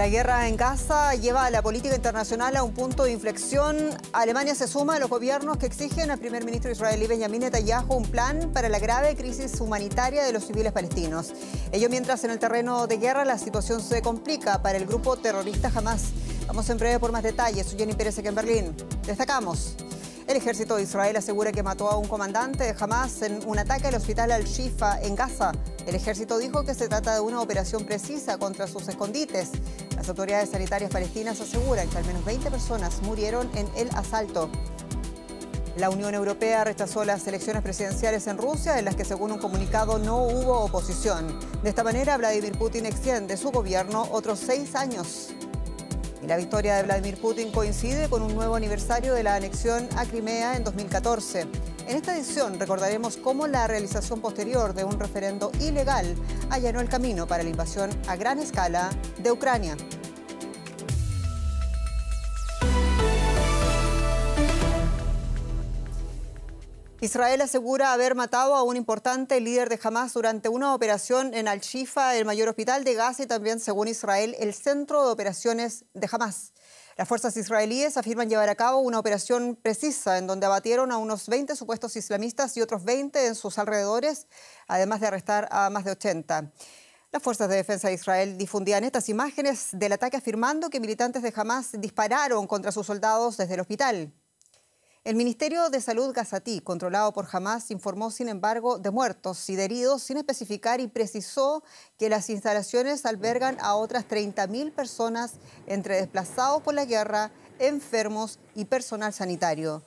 La guerra en Gaza lleva a la política internacional a un punto de inflexión. Alemania se suma a los gobiernos que exigen al primer ministro israelí Benjamin Netanyahu un plan para la grave crisis humanitaria de los civiles palestinos. Ello mientras en el terreno de guerra la situación se complica para el grupo terrorista Hamas. Vamos en breve por más detalles. Soy Jenny Pérez aquí en Berlín. Destacamos. El ejército de Israel asegura que mató a un comandante de Hamas en un ataque al hospital Al-Shifa en Gaza. El ejército dijo que se trata de una operación precisa contra sus escondites. Las autoridades sanitarias palestinas aseguran que al menos 20 personas murieron en el asalto. La Unión Europea rechazó las elecciones presidenciales en Rusia, en las que según un comunicado no hubo oposición. De esta manera, Vladimir Putin extiende su gobierno otros seis años. La victoria de Vladimir Putin coincide con un nuevo aniversario de la anexión a Crimea en 2014. En esta edición recordaremos cómo la realización posterior de un referendo ilegal allanó el camino para la invasión a gran escala de Ucrania. Israel asegura haber matado a un importante líder de Hamas durante una operación en Al-Shifa, el mayor hospital de Gaza y también, según Israel, el centro de operaciones de Hamas. Las fuerzas israelíes afirman llevar a cabo una operación precisa en donde abatieron a unos 20 supuestos islamistas y otros 20 en sus alrededores, además de arrestar a más de 80. Las fuerzas de defensa de Israel difundían estas imágenes del ataque afirmando que militantes de Hamas dispararon contra sus soldados desde el hospital. El Ministerio de Salud Gazatí, controlado por Hamas, informó, sin embargo, de muertos y de heridos sin especificar y precisó que las instalaciones albergan a otras 30.000 personas entre desplazados por la guerra, enfermos y personal sanitario.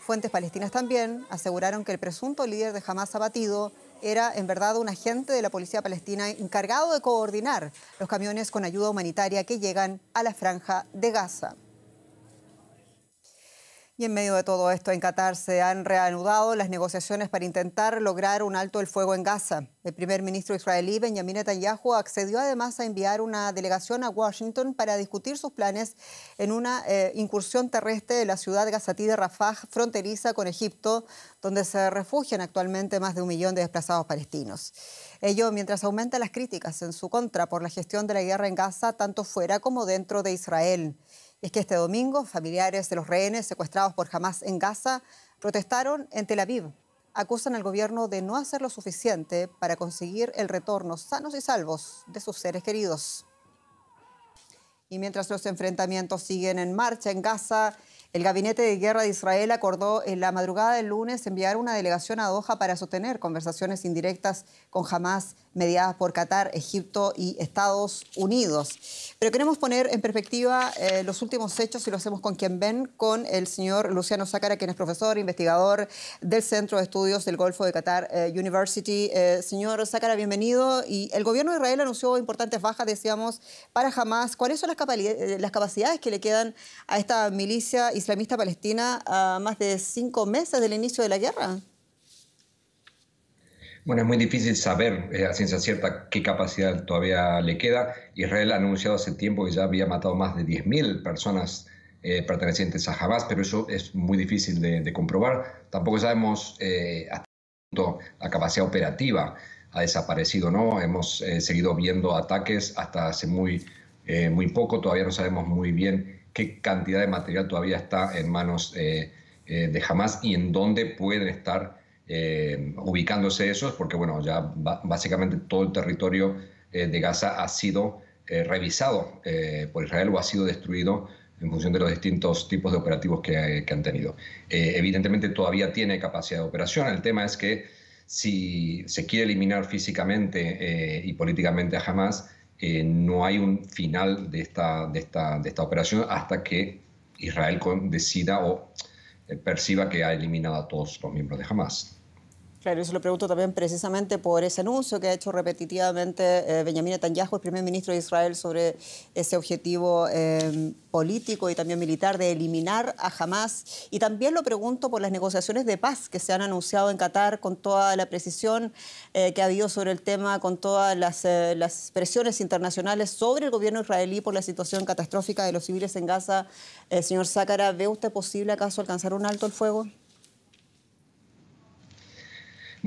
Fuentes palestinas también aseguraron que el presunto líder de Hamas abatido era en verdad un agente de la policía palestina encargado de coordinar los camiones con ayuda humanitaria que llegan a la franja de Gaza. Y en medio de todo esto, en Qatar se han reanudado las negociaciones para intentar lograr un alto el fuego en Gaza. El primer ministro israelí Benjamin Netanyahu accedió además a enviar una delegación a Washington para discutir sus planes en una eh, incursión terrestre de la ciudad gazatí de Rafah, fronteriza con Egipto, donde se refugian actualmente más de un millón de desplazados palestinos. Ello mientras aumentan las críticas en su contra por la gestión de la guerra en Gaza, tanto fuera como dentro de Israel es que este domingo familiares de los rehenes secuestrados por Hamas en Gaza protestaron en Tel Aviv. Acusan al gobierno de no hacer lo suficiente para conseguir el retorno sanos y salvos de sus seres queridos. Y mientras los enfrentamientos siguen en marcha en Gaza, el Gabinete de Guerra de Israel acordó en la madrugada del lunes enviar una delegación a Doha para sostener conversaciones indirectas con Hamas mediadas por Qatar, Egipto y Estados Unidos. Pero queremos poner en perspectiva eh, los últimos hechos y lo hacemos con quien ven, con el señor Luciano Sácara, quien es profesor, investigador del Centro de Estudios del Golfo de Qatar eh, University. Eh, señor Sácara, bienvenido. Y el gobierno de Israel anunció importantes bajas, decíamos, para Hamas. ¿Cuáles son las, las capacidades que le quedan a esta milicia islamista palestina a más de cinco meses del inicio de la guerra? Bueno, es muy difícil saber eh, a ciencia cierta qué capacidad todavía le queda. Israel ha anunciado hace tiempo que ya había matado más de 10.000 personas eh, pertenecientes a Hamas, pero eso es muy difícil de, comprobar. Tampoco sabemos eh, hasta qué punto la capacidad operativa ha desaparecido, ¿no? Hemos seguido viendo ataques hasta hace muy, muy poco, todavía no sabemos muy bien qué cantidad de material todavía está en manos de Hamas y en dónde pueden estar eh, ubicándose esos, porque bueno, ya básicamente todo el territorio eh, de Gaza ha sido eh, revisado eh, por Israel o ha sido destruido en función de los distintos tipos de operativos que, han tenido. evidentemente todavía tiene capacidad de operación, el tema es que si se quiere eliminar físicamente y políticamente a Hamas, no hay un final de esta, de, esta, de esta operación hasta que Israel decida o eh, perciba que ha eliminado a todos los miembros de Hamas. Claro, yo lo pregunto también precisamente por ese anuncio que ha hecho repetitivamente eh, Benjamin Benjamín Netanyahu, el primer ministro de Israel, sobre ese objetivo eh, político y también militar de eliminar a Hamas. Y también lo pregunto por las negociaciones de paz que se han anunciado en Qatar con toda la precisión eh, que ha habido sobre el tema, con todas las, presiones internacionales sobre el gobierno israelí por la situación catastrófica de los civiles en Gaza. señor Zakara, ¿ve usted posible acaso alcanzar un alto el fuego?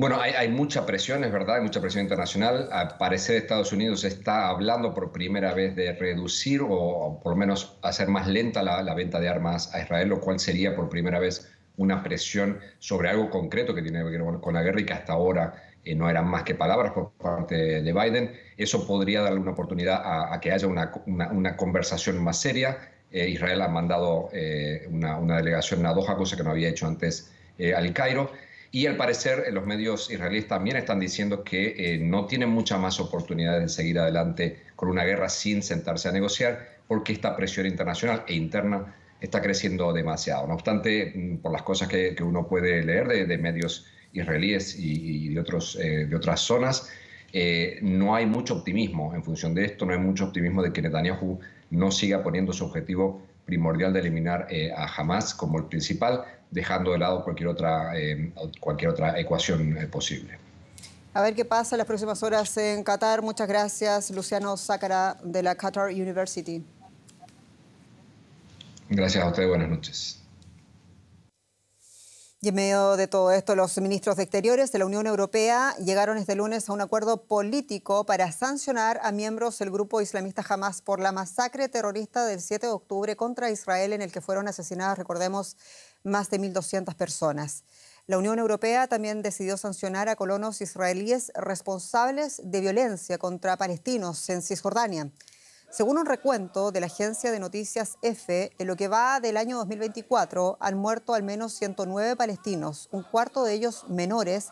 Bueno, hay, mucha presión, es verdad, hay mucha presión internacional. Al parecer Estados Unidos está hablando por primera vez de reducir o, por lo menos hacer más lenta la, venta de armas a Israel, lo cual sería por primera vez una presión sobre algo concreto que tiene que ver con la guerra y que hasta ahora eh, no eran más que palabras por parte de Biden. Eso podría darle una oportunidad a, que haya una, conversación más seria. Eh, Israel ha mandado eh, una, una, delegación a Doha, cosa que no había hecho antes al Cairo. Y al parecer eh, los medios israelíes también están diciendo que eh, no tienen mucha más oportunidad de seguir adelante con una guerra sin sentarse a negociar porque esta presión internacional e interna está creciendo demasiado. No obstante, mm, por las cosas que, uno puede leer de, medios israelíes y, de, otros, eh, de otras zonas, no hay mucho optimismo en función de esto, no hay mucho optimismo de que Netanyahu no siga poniendo su objetivo primordial de eliminar a Hamas como el principal, dejando de lado cualquier otra, eh, cualquier otra ecuación eh, posible. A ver qué pasa en las próximas horas en Qatar. Muchas gracias, Luciano Sácara de la Qatar University. Gracias a usted. buenas noches. Y en medio de todo esto, los ministros de Exteriores de la Unión Europea llegaron este lunes a un acuerdo político para sancionar a miembros del grupo islamista Hamas por la masacre terrorista del 7 de octubre contra Israel en el que fueron asesinadas, recordemos, más de 1.200 personas. La Unión Europea también decidió sancionar a colonos israelíes responsables de violencia contra palestinos en Cisjordania. Según un recuento de la agencia de noticias EFE, en lo que va del año 2024 han muerto al menos 109 palestinos, un cuarto de ellos menores,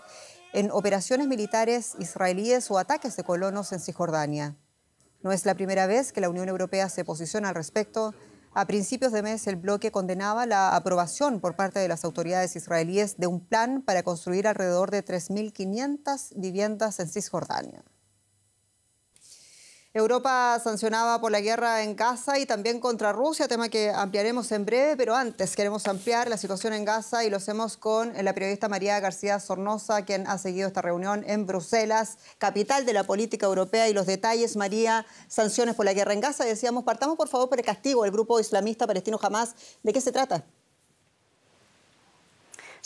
en operaciones militares israelíes o ataques de colonos en Cisjordania. No es la primera vez que la Unión Europea se posiciona al respecto. A principios de mes, el bloque condenaba la aprobación por parte de las autoridades israelíes de un plan para construir alrededor de 3.500 viviendas en Cisjordania. Europa sancionaba por la guerra en Gaza y también contra Rusia, tema que ampliaremos en breve, pero antes queremos ampliar la situación en Gaza y lo hacemos con la periodista María García Sornosa, quien ha seguido esta reunión en Bruselas, capital de la política europea y los detalles, María, sanciones por la guerra en Gaza. Decíamos, partamos por favor por el castigo del grupo islamista palestino Jamás. ¿De qué se trata?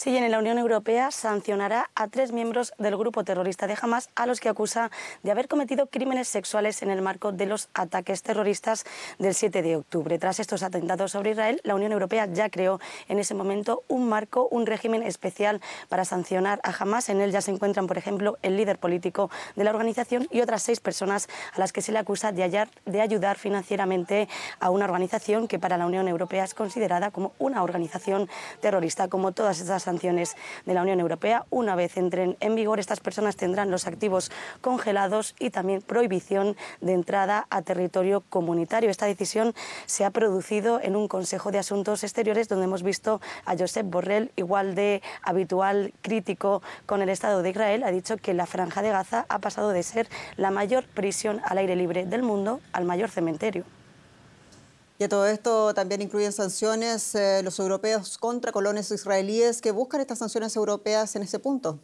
en la Unión Europea sancionará a tres miembros del grupo terrorista de Hamas a los que acusa de haber cometido crímenes sexuales en el marco de los ataques terroristas del 7 de octubre. Tras estos atentados sobre Israel, la Unión Europea ya creó en ese momento un marco, un régimen especial para sancionar a Hamas. En él ya se encuentran, por ejemplo, el líder político de la organización y otras seis personas a las que se le acusa de, hallar, de ayudar financieramente a una organización que para la Unión Europea es considerada como una organización terrorista, como todas estas de la Unión Europea. Una vez entren en vigor, estas personas tendrán los activos congelados y también prohibición de entrada a territorio comunitario. Esta decisión se ha producido en un Consejo de Asuntos Exteriores donde hemos visto a Josep Borrell, igual de habitual crítico con el Estado de Israel, ha dicho que la Franja de Gaza ha pasado de ser la mayor prisión al aire libre del mundo al mayor cementerio. Y todo esto también incluyen sanciones eh, los europeos contra colonos israelíes. que buscan estas sanciones europeas en ese punto?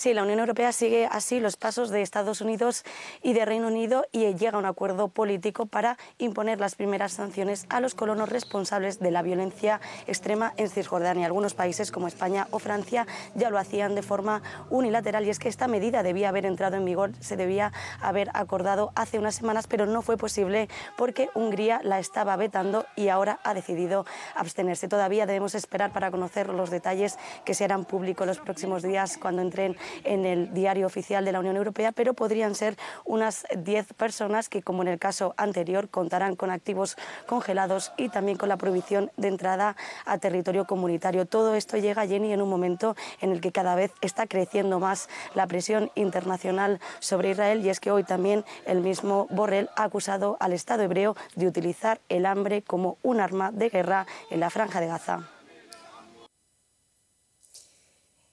Sí, la Unión Europea sigue así los pasos de Estados Unidos y de Reino Unido y llega a un acuerdo político para imponer las primeras sanciones a los colonos responsables de la violencia extrema en Cisjordania. Algunos países como España o Francia ya lo hacían de forma unilateral y es que esta medida debía haber entrado en vigor, se debía haber acordado hace unas semanas, pero no fue posible porque Hungría la estaba vetando y ahora ha decidido abstenerse. Todavía debemos esperar para conocer los detalles que se harán públicos los próximos días cuando entren en el diario oficial de la Unión Europea, pero podrían ser unas 10 personas que, como en el caso anterior, contarán con activos congelados y también con la prohibición de entrada a territorio comunitario. Todo esto llega, Jenny, en un momento en el que cada vez está creciendo más la presión internacional sobre Israel y es que hoy también el mismo Borrell ha acusado al Estado hebreo de utilizar el hambre como un arma de guerra en la franja de Gaza.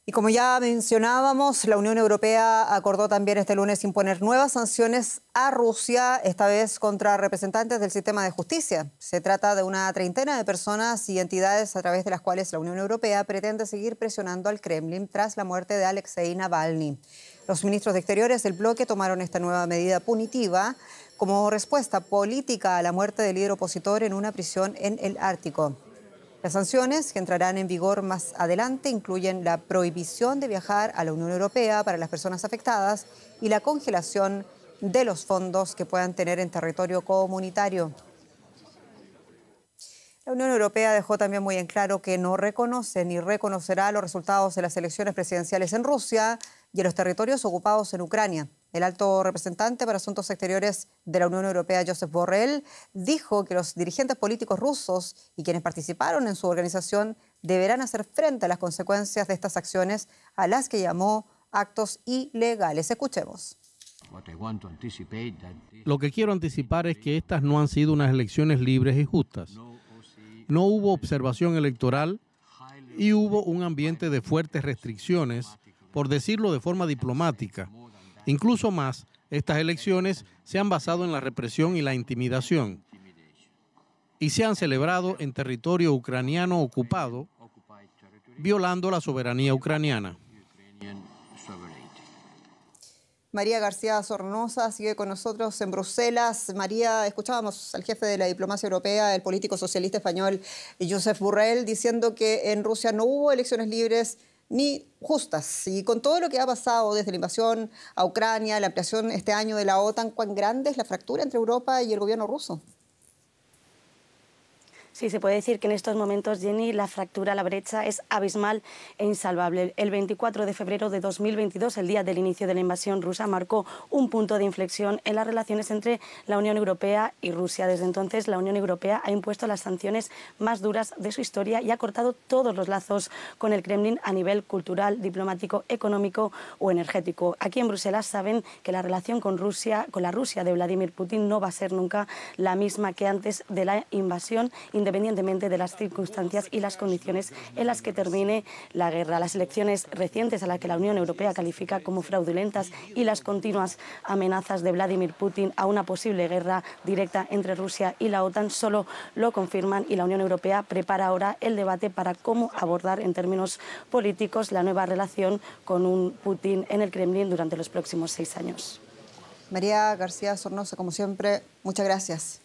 Y como ya mencionábamos, la Unión Europea acordó también este lunes imponer nuevas sanciones a Rusia, esta vez contra representantes del sistema de justicia. Se trata de una treintena de personas y entidades a través de las cuales la Unión Europea pretende seguir presionando al Kremlin tras la muerte de Alexei Navalny. Los ministros de Exteriores del bloque tomaron esta nueva medida punitiva como respuesta política a la muerte del líder opositor en una prisión en el Ártico. Las sanciones que entrarán en vigor más adelante incluyen la prohibición de viajar a la Unión Europea para las personas afectadas y la congelación de los fondos que puedan tener en territorio comunitario. La Unión Europea dejó también muy en claro que no reconoce ni reconocerá los resultados de las elecciones presidenciales en Rusia y en los territorios ocupados en Ucrania. El alto representante para Asuntos Exteriores de la Unión Europea, Josep Borrell, dijo que los dirigentes políticos rusos y quienes participaron en su organización deberán hacer frente a las consecuencias de estas acciones a las que llamó actos ilegales. Escuchemos. Lo que quiero anticipar es que estas no han sido unas elecciones libres y justas. No hubo observación electoral y hubo un ambiente de fuertes restricciones, por decirlo de forma diplomática, Incluso más, estas elecciones se han basado en la represión y la intimidación y se han celebrado en territorio ucraniano ocupado, violando la soberanía ucraniana. María García Sornosa sigue con nosotros en Bruselas. María, escuchábamos al jefe de la diplomacia europea, el político socialista español Josep Burrell, diciendo que en Rusia no hubo elecciones libres, ni justas. Y con todo lo que ha pasado desde la invasión a Ucrania, la ampliación este año de la OTAN, ¿cuán grande es la fractura entre Europa y el gobierno ruso? Sí, se puede decir que en estos momentos, Jenny, la fractura, la brecha es abismal e insalvable. El 24 de febrero de 2022, el día del inicio de la invasión rusa, marcó un punto de inflexión en las relaciones entre la Unión Europea y Rusia. Desde entonces, la Unión Europea ha impuesto las sanciones más duras de su historia y ha cortado todos los lazos con el Kremlin a nivel cultural, diplomático, económico o energético. Aquí en Bruselas saben que la relación con Rusia, con la Rusia de Vladimir Putin, no va a ser nunca la misma que antes de la invasión independientemente de las circunstancias y las condiciones en las que termine la guerra. Las elecciones recientes a las que la Unión Europea califica como fraudulentas y las continuas amenazas de Vladimir Putin a una posible guerra directa entre Rusia y la OTAN solo lo confirman y la Unión Europea prepara ahora el debate para cómo abordar en términos políticos la nueva relación con un Putin en el Kremlin durante los próximos seis años. María García Sornosa, como siempre, muchas gracias.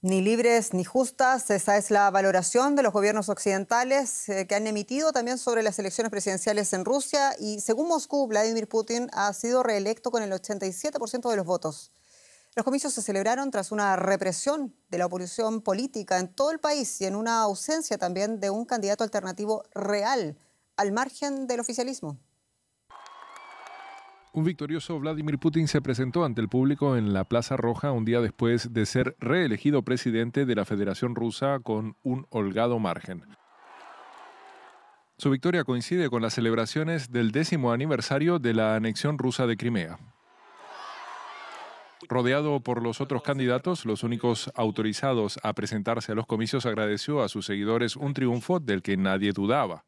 Ni libres ni justas, esa es la valoración de los gobiernos occidentales eh, que han emitido también sobre las elecciones presidenciales en Rusia y según Moscú, Vladimir Putin ha sido reelecto con el 87% de los votos. Los comicios se celebraron tras una represión de la oposición política en todo el país y en una ausencia también de un candidato alternativo real al margen del oficialismo. Un victorioso Vladimir Putin se presentó ante el público en la Plaza Roja un día después de ser reelegido presidente de la Federación Rusa con un holgado margen. Su victoria coincide con las celebraciones del décimo aniversario de la anexión rusa de Crimea. Rodeado por los otros candidatos, los únicos autorizados a presentarse a los comicios, agradeció a sus seguidores un triunfo del que nadie dudaba.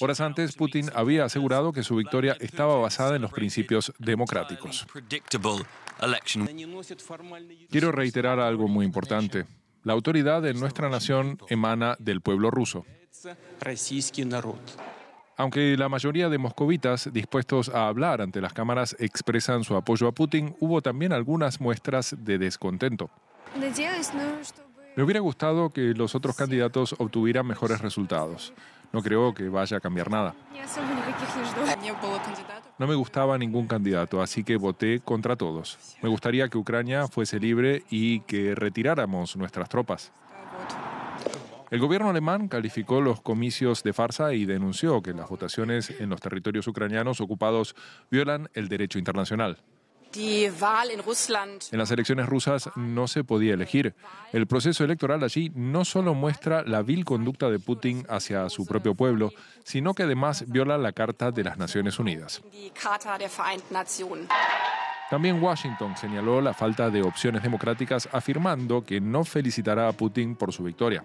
Horas antes, Putin había asegurado que su victoria estaba basada en los principios democráticos. Quiero reiterar algo muy importante. La autoridad en nuestra nación emana del pueblo ruso. Aunque la mayoría de moscovitas dispuestos a hablar ante las cámaras expresan su apoyo a Putin, hubo también algunas muestras de descontento. Me hubiera gustado que los otros candidatos obtuvieran mejores resultados. No creo que vaya a cambiar nada. No me gustaba ningún candidato, así que voté contra todos. Me gustaría que Ucrania fuese libre y que retiráramos nuestras tropas. El gobierno alemán calificó los comicios de farsa y denunció que las votaciones en los territorios ucranianos ocupados violan el derecho internacional. En las elecciones rusas no se podía elegir. El proceso electoral allí no solo muestra la vil conducta de Putin hacia su propio pueblo, sino que además viola la Carta de las Naciones Unidas. También Washington señaló la falta de opciones democráticas afirmando que no felicitará a Putin por su victoria.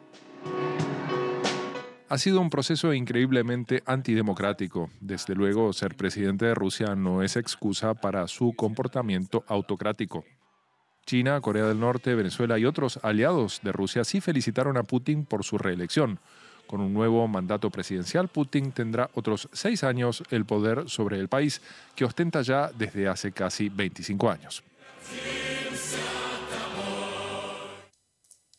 Ha sido un proceso increíblemente antidemocrático. Desde luego, ser presidente de Rusia no es excusa para su comportamiento autocrático. China, Corea del Norte, Venezuela y otros aliados de Rusia sí felicitaron a Putin por su reelección. Con un nuevo mandato presidencial, Putin tendrá otros seis años el poder sobre el país que ostenta ya desde hace casi 25 años.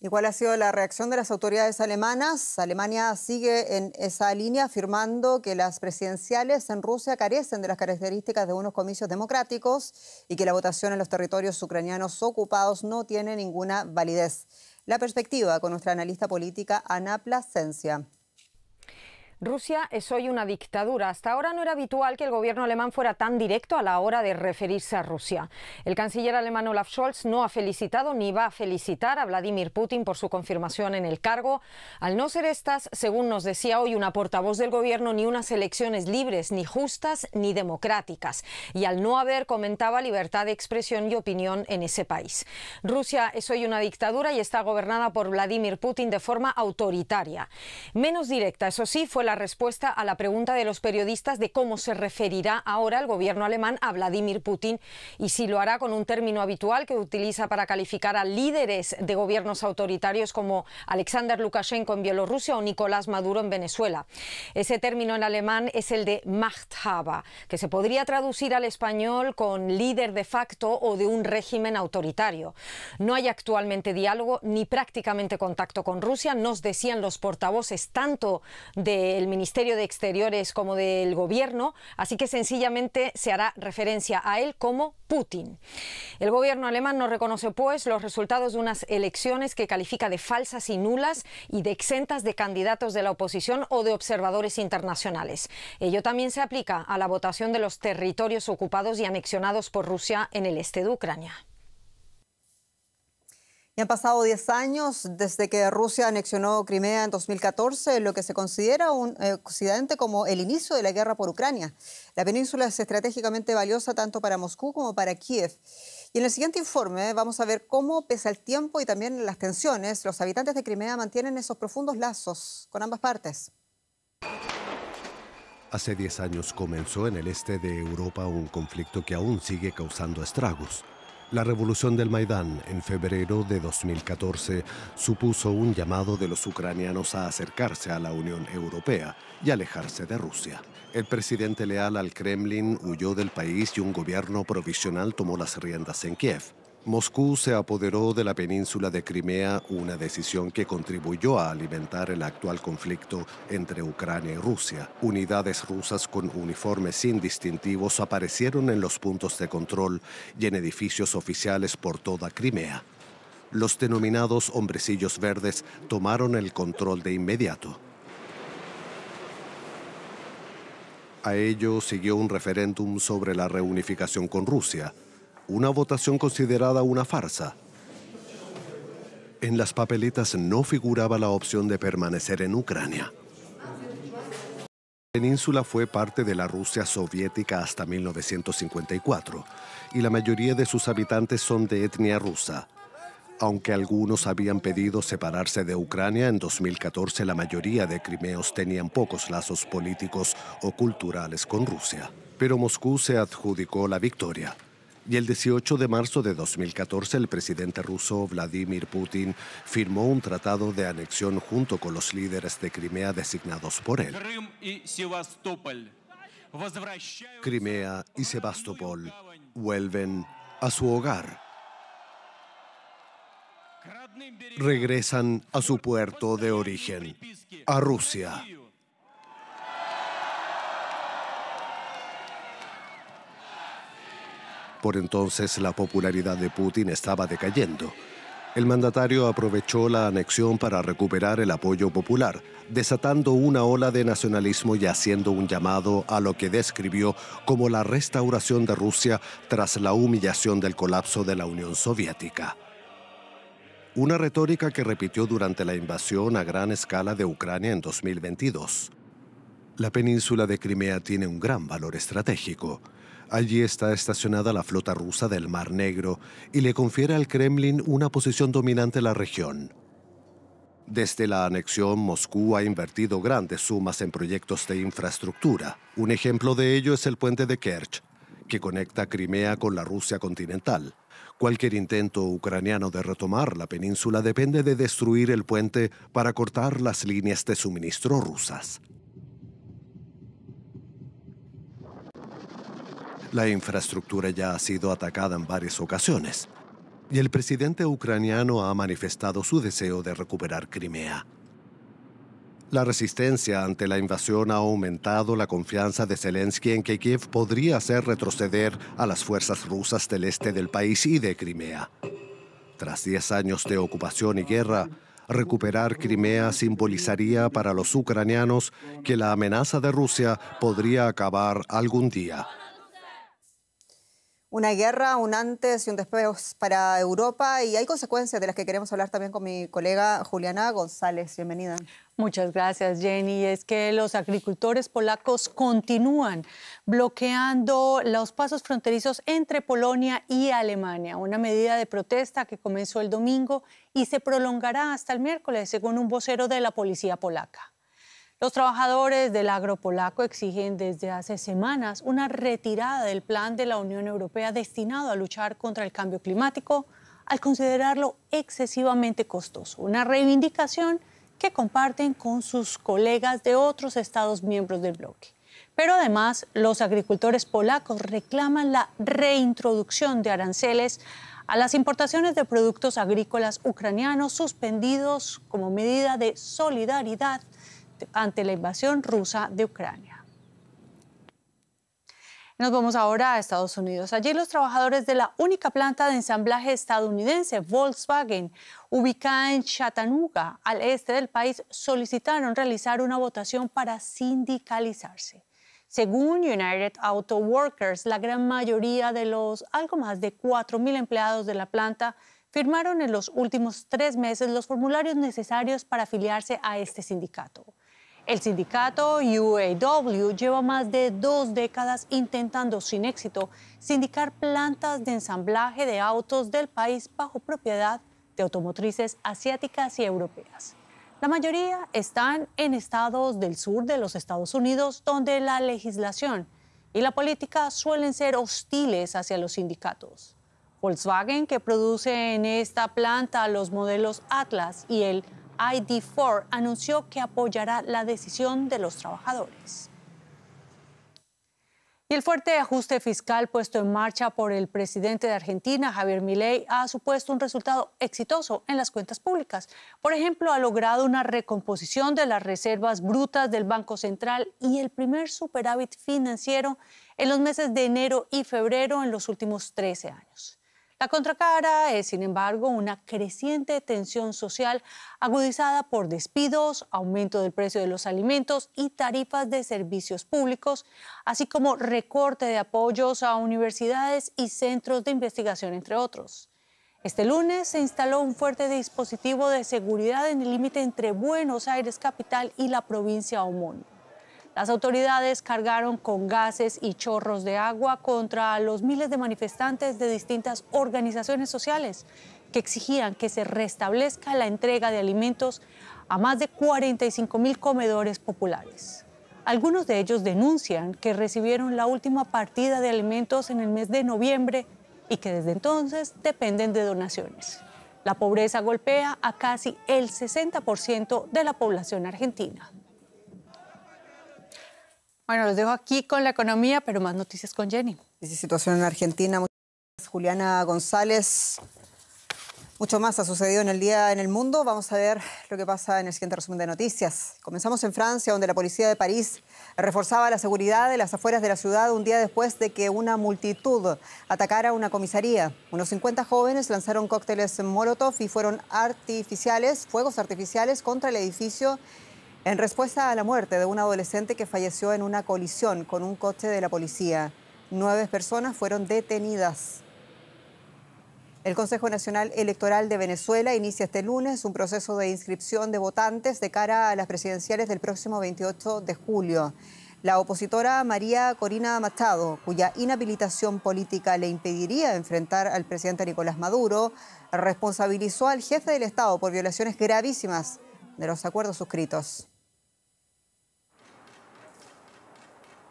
¿Y cuál ha sido la reacción de las autoridades alemanas? Alemania sigue en esa línea afirmando que las presidenciales en Rusia carecen de las características de unos comicios democráticos y que la votación en los territorios ucranianos ocupados no tiene ninguna validez. La perspectiva con nuestra analista política Ana Plasencia. Rusia es hoy una dictadura. Hasta ahora no era habitual que el gobierno alemán fuera tan directo a la hora de referirse a Rusia. El canciller alemán Olaf Scholz no ha felicitado ni va a felicitar a Vladimir Putin por su confirmación en el cargo. Al no ser estas, según nos decía hoy una portavoz del gobierno, ni unas elecciones libres, ni justas, ni democráticas. Y al no haber, comentaba, libertad de expresión y opinión en ese país. Rusia es hoy una dictadura y está gobernada por Vladimir Putin de forma autoritaria. Menos directa, eso sí, fue la la respuesta a la pregunta de los periodistas de cómo se referirá ahora el gobierno alemán a Vladimir Putin y si lo hará con un término habitual que utiliza para calificar a líderes de gobiernos autoritarios como Alexander Lukashenko en Bielorrusia o Nicolás Maduro en Venezuela. Ese término en alemán es el de Machthaber, que se podría traducir al español con líder de facto o de un régimen autoritario. No hay actualmente diálogo ni prácticamente contacto con Rusia, nos decían los portavoces tanto de el Ministerio de Exteriores como del Gobierno, así que sencillamente se hará referencia a él como Putin. El gobierno alemán no reconoce, pues, los resultados de unas elecciones que califica de falsas y nulas y de exentas de candidatos de la oposición o de observadores internacionales. Ello también se aplica a la votación de los territorios ocupados y anexionados por Rusia en el este de Ucrania han pasado 10 años desde que Rusia anexionó Crimea en 2014, lo que se considera un eh, occidente como el inicio de la guerra por Ucrania. La península es estratégicamente valiosa tanto para Moscú como para Kiev. Y en el siguiente informe vamos a ver cómo, pese al tiempo y también las tensiones, los habitantes de Crimea mantienen esos profundos lazos con ambas partes. Hace 10 años comenzó en el este de Europa un conflicto que aún sigue causando estragos. La revolución del Maidán en febrero de 2014 supuso un llamado de los ucranianos a acercarse a la Unión Europea y alejarse de Rusia. El presidente leal al Kremlin huyó del país y un gobierno provisional tomó las riendas en Kiev. Moscú se apoderó de la península de Crimea, una decisión que contribuyó a alimentar el actual conflicto entre Ucrania y Rusia. Unidades rusas con uniformes sin distintivos aparecieron en los puntos de control y en edificios oficiales por toda Crimea. Los denominados hombrecillos verdes tomaron el control de inmediato. A ello siguió un referéndum sobre la reunificación con Rusia, una votación considerada una farsa. En las papeletas no figuraba la opción de permanecer en Ucrania. La península fue parte de la Rusia soviética hasta 1954 y la mayoría de sus habitantes son de etnia rusa. Aunque algunos habían pedido separarse de Ucrania, en 2014 la mayoría de crimeos tenían pocos lazos políticos o culturales con Rusia. Pero Moscú se adjudicó la victoria. Y el 18 de marzo de 2014, el presidente ruso Vladimir Putin firmó un tratado de anexión junto con los líderes de Crimea designados por él. Crimea y Sebastopol vuelven a su hogar. Regresan a su puerto de origen, a Rusia. Por entonces la popularidad de Putin estaba decayendo. El mandatario aprovechó la anexión para recuperar el apoyo popular, desatando una ola de nacionalismo y haciendo un llamado a lo que describió como la restauración de Rusia tras la humillación del colapso de la Unión Soviética. Una retórica que repitió durante la invasión a gran escala de Ucrania en 2022. La península de Crimea tiene un gran valor estratégico Allí está estacionada la flota rusa del Mar Negro y le confiere al Kremlin una posición dominante en la región. Desde la anexión, Moscú ha invertido grandes sumas en proyectos de infraestructura. Un ejemplo de ello es el puente de Kerch, que conecta Crimea con la Rusia continental. Cualquier intento ucraniano de retomar la península depende de destruir el puente para cortar las líneas de suministro rusas. La infraestructura ya ha sido atacada en varias ocasiones y el presidente ucraniano ha manifestado su deseo de recuperar Crimea. La resistencia ante la invasión ha aumentado la confianza de Zelensky en que Kiev podría hacer retroceder a las fuerzas rusas del este del país y de Crimea. Tras 10 años de ocupación y guerra, recuperar Crimea simbolizaría para los ucranianos que la amenaza de Rusia podría acabar algún día una guerra, un antes y un después para Europa y hay consecuencias de las que queremos hablar también con mi colega Juliana González. Bienvenida. Muchas gracias, Jenny. Es que los agricultores polacos continúan bloqueando los pasos fronterizos entre Polonia y Alemania, una medida de protesta que comenzó el domingo y se prolongará hasta el miércoles, según un vocero de la policía polaca. Los trabajadores del agropolaco exigen desde hace semanas una retirada del plan de la Unión Europea destinado a luchar contra el cambio climático al considerarlo excesivamente costoso, una reivindicación que comparten con sus colegas de otros estados miembros del bloque. Pero además, los agricultores polacos reclaman la reintroducción de aranceles a las importaciones de productos agrícolas ucranianos suspendidos como medida de solidaridad ante la invasión rusa de Ucrania. Nos vamos ahora a Estados Unidos. Allí los trabajadores de la única planta de ensamblaje estadounidense, Volkswagen, ubicada en Chattanooga, al este del país, solicitaron realizar una votación para sindicalizarse. Según United Auto Workers, la gran mayoría de los algo más de 4.000 empleados de la planta firmaron en los últimos tres meses los formularios necesarios para afiliarse a este sindicato. El sindicato UAW lleva más de dos décadas intentando sin éxito sindicar plantas de ensamblaje de autos del país bajo propiedad de automotrices asiáticas y europeas. La mayoría están en estados del sur de los Estados Unidos donde la legislación y la política suelen ser hostiles hacia los sindicatos. Volkswagen, que produce en esta planta los modelos Atlas y el ID4 anunció que apoyará la decisión de los trabajadores. Y el fuerte ajuste fiscal puesto en marcha por el presidente de Argentina, Javier Milei, ha supuesto un resultado exitoso en las cuentas públicas. Por ejemplo, ha logrado una recomposición de las reservas brutas del Banco Central y el primer superávit financiero en los meses de enero y febrero en los últimos 13 años. La contracara es, sin embargo, una creciente tensión social agudizada por despidos, aumento del precio de los alimentos y tarifas de servicios públicos, así como recorte de apoyos a universidades y centros de investigación, entre otros. Este lunes se instaló un fuerte dispositivo de seguridad en el límite entre Buenos Aires Capital y la provincia homónima. Las autoridades cargaron con gases y chorros de agua contra los miles de manifestantes de distintas organizaciones sociales que exigían que se restablezca la entrega de alimentos a más de 45 mil comedores populares. Algunos de ellos denuncian que recibieron la última partida de alimentos en el mes de noviembre y que desde entonces dependen de donaciones. La pobreza golpea a casi el 60% de la población argentina. Bueno, los dejo aquí con la economía, pero más noticias con Jenny. Dice situación en Argentina. Muchas gracias, Juliana González. Mucho más ha sucedido en el día en el mundo. Vamos a ver lo que pasa en el siguiente resumen de noticias. Comenzamos en Francia, donde la policía de París reforzaba la seguridad de las afueras de la ciudad un día después de que una multitud atacara una comisaría. Unos 50 jóvenes lanzaron cócteles Molotov y fueron artificiales, fuegos artificiales contra el edificio en respuesta a la muerte de un adolescente que falleció en una colisión con un coche de la policía. Nueve personas fueron detenidas. El Consejo Nacional Electoral de Venezuela inicia este lunes un proceso de inscripción de votantes de cara a las presidenciales del próximo 28 de julio. La opositora María Corina Machado, cuya inhabilitación política le impediría enfrentar al presidente Nicolás Maduro, responsabilizó al jefe del Estado por violaciones gravísimas de los acuerdos suscritos.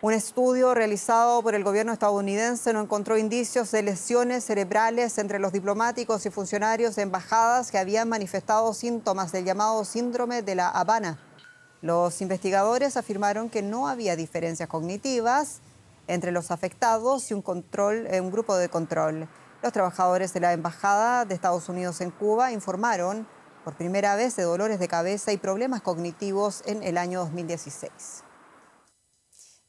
Un estudio realizado por el gobierno estadounidense no encontró indicios de lesiones cerebrales entre los diplomáticos y funcionarios de embajadas que habían manifestado síntomas del llamado síndrome de la Habana. Los investigadores afirmaron que no había diferencias cognitivas entre los afectados y un, control, eh, grupo de control. Los trabajadores de la Embajada de Estados Unidos en Cuba informaron por primera vez de dolores de cabeza y problemas cognitivos en el año 2016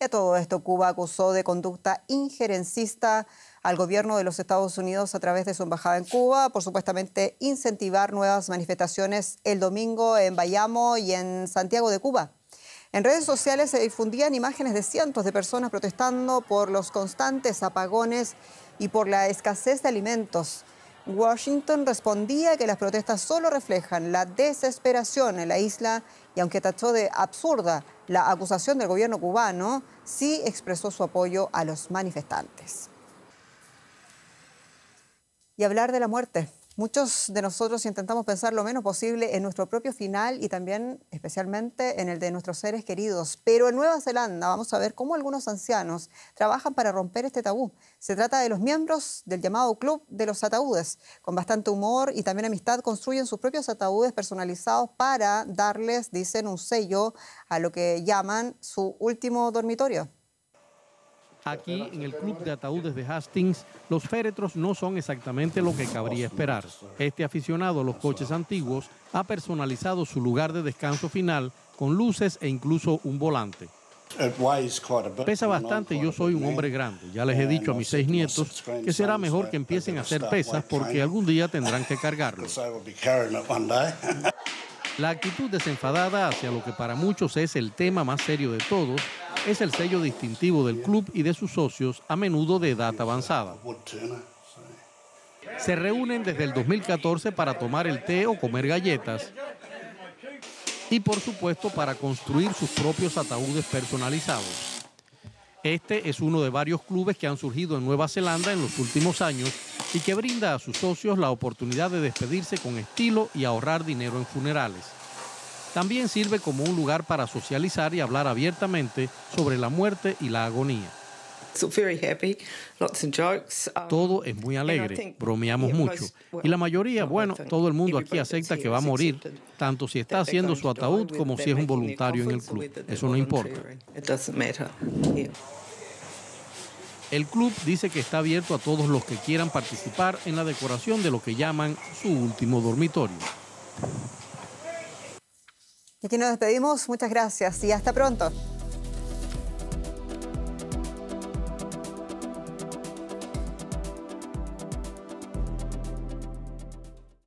todo esto, Cuba acusó de conducta injerencista al gobierno de los Estados Unidos a través de su embajada en Cuba por supuestamente incentivar nuevas manifestaciones el domingo en Bayamo y en Santiago de Cuba. En redes sociales se difundían imágenes de cientos de personas protestando por los constantes apagones y por la escasez de alimentos. Washington respondía que las protestas solo reflejan la desesperación en la isla y aunque tachó de absurda la acusación del gobierno cubano, sí expresó su apoyo a los manifestantes. Y hablar de la muerte. Muchos de nosotros intentamos pensar lo menos posible en nuestro propio final y también especialmente en el de nuestros seres queridos. Pero en Nueva Zelanda vamos a ver cómo algunos ancianos trabajan para romper este tabú. Se trata de los miembros del llamado Club de los Ataúdes. Con bastante humor y también amistad construyen sus propios ataúdes personalizados para darles, dicen, un sello a lo que llaman su último dormitorio. Aquí, en el Club de Ataúdes de Hastings, los féretros no son exactamente lo que cabría esperar. Este aficionado a los coches antiguos ha personalizado su lugar de descanso final con luces e incluso un volante. Pesa bastante, yo soy un hombre grande. Ya les he dicho a mis seis nietos que será mejor que empiecen a hacer pesas porque algún día tendrán que cargarlo. La actitud desenfadada hacia lo que para muchos es el tema más serio de todos es el sello distintivo del club y de sus socios, a menudo de edad avanzada. Se reúnen desde el 2014 para tomar el té o comer galletas y por supuesto para construir sus propios ataúdes personalizados. Este es uno de varios clubes que han surgido en Nueva Zelanda en los últimos años y que brinda a sus socios la oportunidad de despedirse con estilo y ahorrar dinero en funerales. También sirve como un lugar para socializar y hablar abiertamente sobre la muerte y la agonía. Um, todo es muy alegre, bromeamos mucho. Y la mayoría, bueno, todo el mundo aquí acepta que va a morir, tanto si está haciendo su ataúd como si es un voluntario en el club. Eso no importa. El club dice que está abierto a todos los que quieran participar en la decoración de lo que llaman su último dormitorio. Y Aquí nos despedimos. Muchas gracias y hasta pronto.